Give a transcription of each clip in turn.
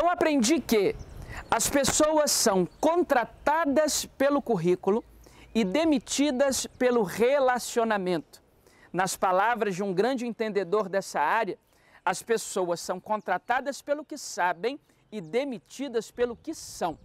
Eu aprendi que as pessoas são contratadas pelo currículo e demitidas pelo relacionamento. Nas palavras de um grande entendedor dessa área, as pessoas são contratadas pelo que sabem e demitidas pelo que são.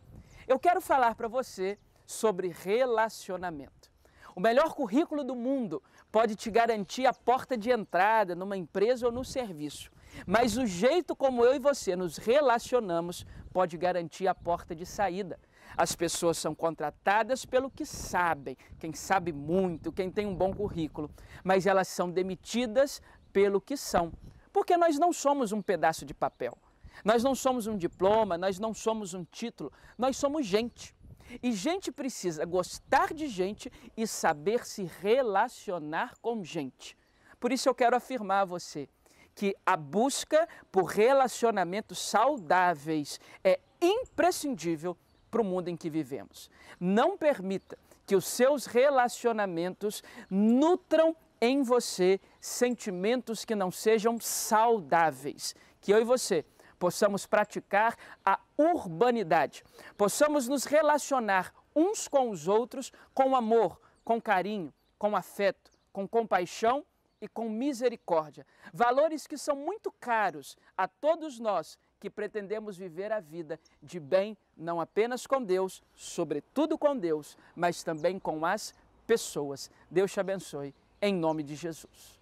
Eu quero falar para você sobre relacionamento. O melhor currículo do mundo pode te garantir a porta de entrada numa empresa ou no serviço, mas o jeito como eu e você nos relacionamos pode garantir a porta de saída. As pessoas são contratadas pelo que sabem, quem sabe muito, quem tem um bom currículo, mas elas são demitidas pelo que são. Porque nós não somos um pedaço de papel, nós não somos um diploma, nós não somos um título, nós somos gente. E gente precisa gostar de gente e saber se relacionar com gente. Por isso eu quero afirmar a você que a busca por relacionamentos saudáveis é imprescindível para o mundo em que vivemos. Não permita que os seus relacionamentos nutram em você sentimentos que não sejam saudáveis. Que eu e você possamos praticar a urbanidade, possamos nos relacionar uns com os outros com amor, com carinho, com afeto, com compaixão e com misericórdia. Valores que são muito caros a todos nós que pretendemos viver a vida de bem, não apenas com Deus, sobretudo com Deus, mas também com as pessoas. Deus te abençoe, em nome de Jesus.